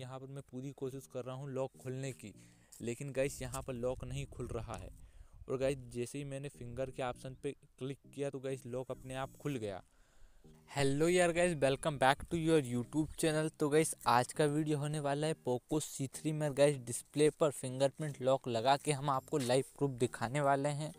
यहाँ पर मैं पूरी कोशिश कर रहा हूँ लॉक खुलने की लेकिन गाइस यहाँ पर लॉक नहीं खुल रहा है और गाइस जैसे ही मैंने फिंगर के ऑप्शन पे क्लिक किया तो गाइस लॉक अपने आप खुल गया हेलो यार guys welcome back to your YouTube channel तो गाइस आज का वीडियो होने वाला है पोको सी थ्री में गाइस डिस्प्ले पर फिंगरप्रिंट लॉक लगा के हम आपको लाइव प्रूफ दिखाने वाले हैं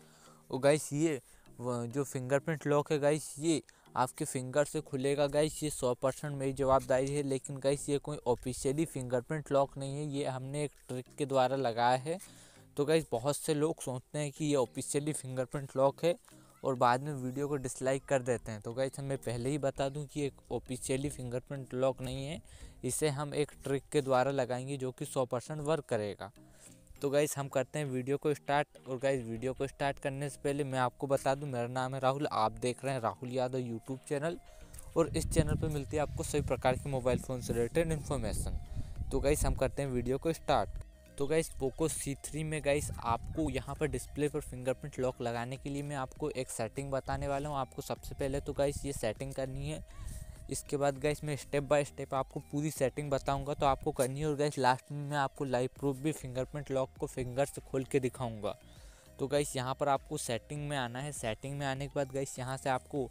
और गाइस ये जो फिंगरप्रिंट लॉक है गाइस ये आपके फिंगर से खुलेगा गाइस ये सौ परसेंट मेरी जवाबदारी है लेकिन गाइस ये कोई ऑफिशियली फिंगरप्रिंट लॉक नहीं है ये हमने एक ट्रिक के द्वारा लगाया है तो गाइस बहुत से लोग सोचते हैं कि ये ऑफिशियली फिंगरप्रिंट लॉक है और बाद में वीडियो को डिसलाइक कर देते हैं तो गाइस मैं पहले ही बता दूँ कि एक ऑफिशियली फिंगरप्रिंट लॉक नहीं है इसे हम एक ट्रिक के द्वारा लगाएंगे जो कि सौ परसेंट वर्क करेगा तो गाइस हम करते हैं वीडियो को स्टार्ट और गाइस वीडियो को स्टार्ट करने से पहले मैं आपको बता दूं मेरा नाम है राहुल आप देख रहे हैं राहुल यादव यूट्यूब चैनल और इस चैनल पर मिलती है आपको सभी प्रकार के मोबाइल फ़ोन से रिलेटेड इन्फॉर्मेशन तो गाइस हम करते हैं वीडियो को स्टार्ट तो गाइस पोको सी थ्री में गाइस आपको यहाँ पर डिस्प्ले पर फिंगरप्रिंट लॉक लगाने के लिए मैं आपको एक सेटिंग बताने वाला हूँ आपको सबसे पहले तो गाइस ये सेटिंग करनी है इसके बाद गैस मैं स्टेप बाय स्टेप आपको पूरी सेटिंग बताऊंगा तो आपको करनी है और गैस लास्ट में मैं आपको लाइव प्रूफ भी फिंगरप्रिंट लॉक को फिंगर से खोल के दिखाऊंगा तो गैस यहाँ पर आपको सेटिंग में आना है सेटिंग में आने के बाद गैस यहाँ से आपको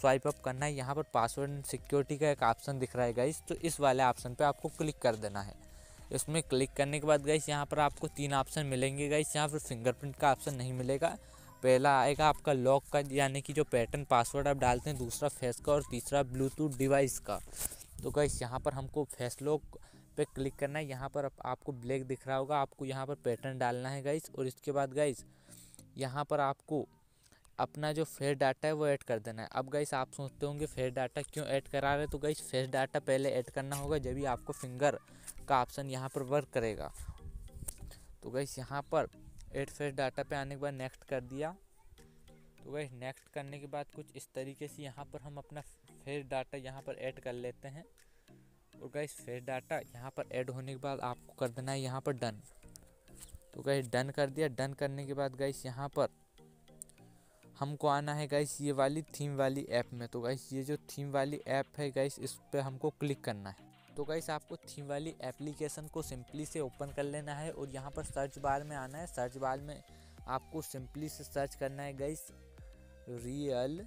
स्वाइप अप करना है यहाँ पर पासवर्ड एंड सिक्योरिटी का एक ऑप्शन दिख रहा है गैस तो इस वाले ऑप्शन पर आपको क्लिक कर देना है इसमें क्लिक करने के बाद गैस यहाँ पर आपको तीन ऑप्शन मिलेंगे गैस यहाँ पर फिंगरप्रिंट का ऑप्शन नहीं मिलेगा पहला आएगा आपका लॉक का यानी कि जो पैटर्न पासवर्ड आप डालते हैं दूसरा फेस का और तीसरा ब्लूटूथ डिवाइस का तो गई यहाँ पर हमको फेस लॉक पे क्लिक करना है यहाँ पर आप, आपको ब्लैक दिख रहा होगा आपको यहाँ पर पैटर्न डालना है गाइस और इसके बाद गाइस यहाँ पर आपको अपना जो फेस डाटा है वो ऐड कर देना है अब गाइस आप सोचते होंगे फेस डाटा क्यों ऐड करा रहे तो गाइस फेस डाटा पहले ऐड करना होगा जब भी आपको फिंगर का ऑप्शन यहाँ पर वर्क करेगा तो गाइस यहाँ पर एट फेस डाटा पे आने के बाद नेक्स्ट कर दिया तो गई नेक्स्ट करने के बाद कुछ इस तरीके से यहाँ पर हम अपना फेस डाटा यहाँ पर ऐड कर लेते हैं और गई फेस डाटा यहाँ पर ऐड होने के बाद आपको कर देना है यहाँ पर डन तो गई डन कर दिया डन करने के बाद गई यहाँ पर हमको आना है गई ये वाली थीम वाली ऐप में तो गई ये जो थीम वाली ऐप है गई इस पर हमको क्लिक करना है तो गाइस आपको थीम वाली एप्लीकेशन को सिंपली से ओपन कर लेना है और यहाँ पर सर्च बार में आना है सर्च बार में आपको सिंपली से सर्च करना है गाइस रियल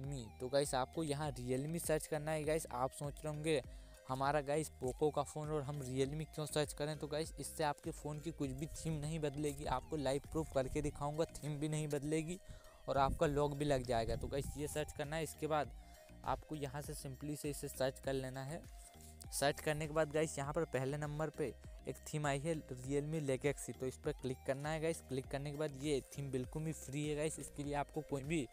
मी तो गाइस आपको यहाँ रियल मी सर्च करना है गाइस आप सोच रहे होंगे हमारा गाइस पोको का फ़ोन और हम रियल मी क्यों सर्च करें तो गाइस इससे आपके फ़ोन की कुछ भी थीम नहीं बदलेगी आपको लाइव प्रूफ करके दिखाऊंगा थीम भी नहीं बदलेगी और आपका लॉग भी लग जाएगा तो गाइस ये सर्च करना है इसके बाद आपको यहाँ से सिंपली से इसे सर्च कर लेना है सर्च करने के बाद गाइस यहाँ पर पहले नंबर पे एक थीम आई है रियल मी लेगेक्सी तो इस पर क्लिक करना है गाइस क्लिक करने के बाद ये थीम बिल्कुल भी फ्री है गाइस इसके लिए आपको कोई भी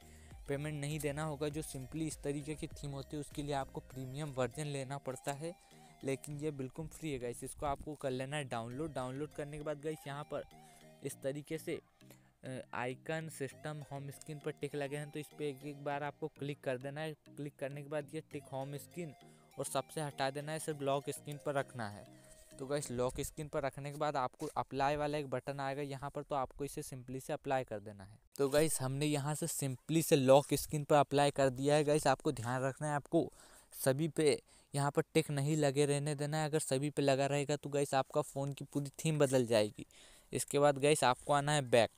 पेमेंट नहीं देना होगा जो सिंपली इस तरीके की थीम होती है उसके लिए आपको प्रीमियम वर्जन लेना पड़ता है लेकिन ये बिल्कुल फ्री है गाइस इसको आपको कर लेना है डाउनलोड डाउनलोड करने के बाद गाइस यहाँ पर इस तरीके से आइकन सिस्टम होम स्क्रीन पर टिक लगे हैं तो इस पर एक एक बार आपको क्लिक कर देना है क्लिक करने के बाद ये टिक होम स्क्रीन और सबसे हटा देना है सिर्फ लॉक स्क्रीन पर रखना है तो गैस लॉक स्क्रीन पर रखने के बाद आपको अप्लाई वाला एक बटन आएगा यहाँ पर तो आपको इसे सिंपली से अप्लाई कर देना है तो गैस हमने यहाँ से सिंपली से लॉक स्क्रीन पर अप्लाई कर दिया है गैस आपको ध्यान रखना है आपको सभी पे यहाँ पर टिक नहीं लगे रहने देना है अगर सभी पे लगा रहेगा तो गैस आपका फ़ोन की पूरी थीम बदल जाएगी इसके बाद गैस आपको आना है बैक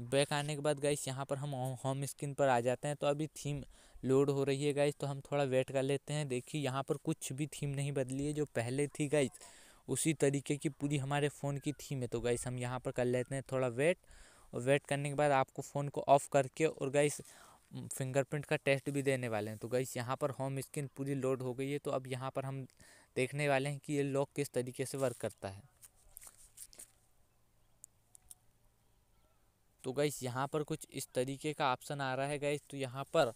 बैक आने के बाद गाइस यहाँ पर हम होम स्क्रीन पर आ जाते हैं तो अभी थीम लोड हो रही है गाइस तो हम थोड़ा वेट कर लेते हैं देखिए यहाँ पर कुछ भी थीम नहीं बदली है जो पहले थी गाइस उसी तरीके की पूरी हमारे फ़ोन की थीम है तो गाइस हम यहाँ पर कर लेते हैं थोड़ा वेट और वेट करने के बाद आपको फ़ोन को ऑफ़ करके और गाइस फिंगरप्रिंट का टेस्ट भी देने वाले हैं तो गाइस यहाँ पर होम स्क्रीन पूरी लोड हो गई है तो अब यहाँ पर हम देखने वाले हैं कि ये लॉक किस तरीके से वर्क करता है तो गैस यहाँ पर कुछ इस तरीके का ऑप्शन आ रहा है गैस तो यहाँ पर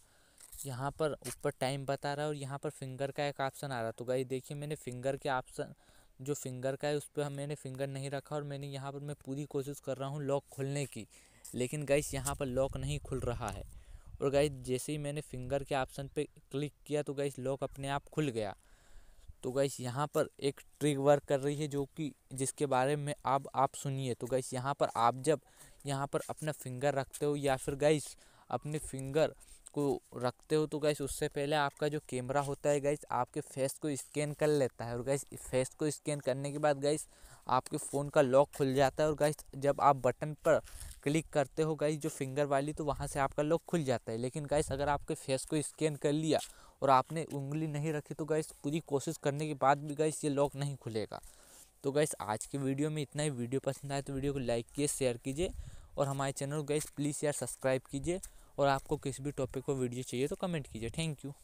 यहाँ पर ऊपर टाइम बता रहा है और यहाँ पर फिंगर का एक ऑप्शन आ रहा है तो गाइस देखिए मैंने फिंगर के ऑप्शन जो फिंगर का है उस पर मैंने फिंगर नहीं रखा और मैंने यहाँ पर मैं पूरी कोशिश कर रहा हूँ लॉक खुलने की लेकिन गाइस यहाँ पर लॉक नहीं खुल रहा है और गाइस जैसे ही मैंने फिंगर के ऑप्शन पर क्लिक किया तो गाइस लॉक अपने आप खुल गया तो गाइस यहाँ पर एक ट्रिक वर्क कर रही है जो कि जिसके बारे में आप आप सुनिए तो गाइस यहाँ पर आप जब यहाँ पर अपना फिंगर रखते हो या फिर गाइस अपने फिंगर को रखते हो तो गैस उससे पहले आपका जो कैमरा होता है गैस आपके फेस को स्कैन कर लेता है और गैस फेस को स्कैन करने के बाद गैस आपके फ़ोन का लॉक खुल जाता है और गैस जब आप बटन पर क्लिक करते हो गाइस जो फिंगर वाली तो वहाँ से आपका लॉक खुल जाता है लेकिन गैस अगर आपके फेस को स्कैन कर लिया और आपने उंगली नहीं रखी तो गैस पूरी कोशिश करने के बाद भी गैस ये लॉक नहीं खुलेगा तो गैस आज की वीडियो में इतना ही वीडियो पसंद आए तो वीडियो को लाइक किए शेयर कीजिए और हमारे चैनल को गाइस प्लीज़ यार सब्सक्राइब कीजिए और आपको किस भी टॉपिक को वीडियो चाहिए तो कमेंट कीजिए थैंक यू